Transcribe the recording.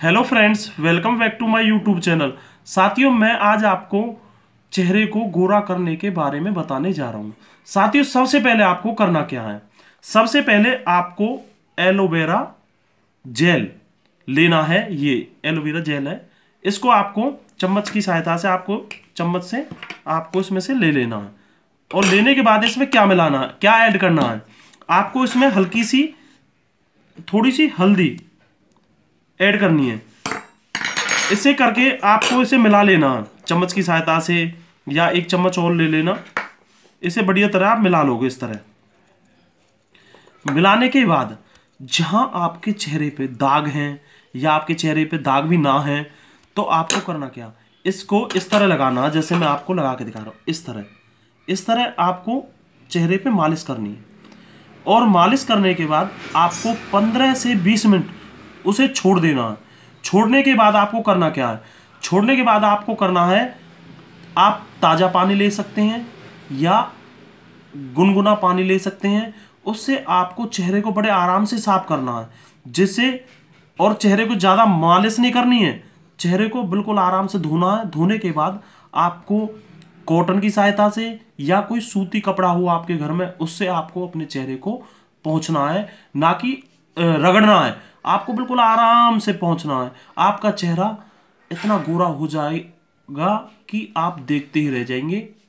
hello friends welcome back to my YouTube channel साथियों मैं आज आपको चेहरे को गोरा करने के बारे में बताने जा रहा हूँ साथियों सबसे पहले आपको करना क्या है सबसे पहले आपको एलोवेरा जेल लेना है ये एलोवेरा जेल है इसको आपको चम्मच की सहायता से आपको चम्मच से आपको इसमें से ले लेना है और लेने के बाद इसमें क्या मिलाना है क्या ऐड करना है आपको इसमें हल्की सी थोड़ी सी हल्दी ऐड करनी है इसे करके आपको इसे मिला लेना चम्मच की सहायता से या एक चम्मच और ले लेना इसे बढ़िया तरह आप मिला लोगे इस तरह मिलाने के बाद जहां आपके चेहरे पे दाग हैं या आपके चेहरे पे दाग भी ना हैं तो आपको करना क्या इसको इस तरह लगाना जैसे मैं आपको लगा के दिखा रहा हूँ इस तरह इस तरह आपको चेहरे पे मालिश करनी है और मालिश करने के बाद आपको 15 से 20 मिनट उसे छोड़ देना है छोड़ने के बाद आपको करना क्या है छोड़ने के बाद आपको करना है आप ताज़ा पानी ले सकते हैं या गुनगुना पानी ले सकते हैं उससे आपको चेहरे को बड़े आराम से साफ करना है जिससे और चेहरे को ज़्यादा मालिश नहीं करनी है चेहरे को बिल्कुल आराम से धोना है धोने के बाद आपको कॉटन की सहायता से या कोई सूती कपड़ा हो आपके घर में उससे आपको अपने चेहरे को पहुंचना है ना कि रगड़ना है आपको बिल्कुल आराम से पहुंचना है आपका चेहरा इतना गोरा हो जाएगा कि आप देखते ही रह जाएंगे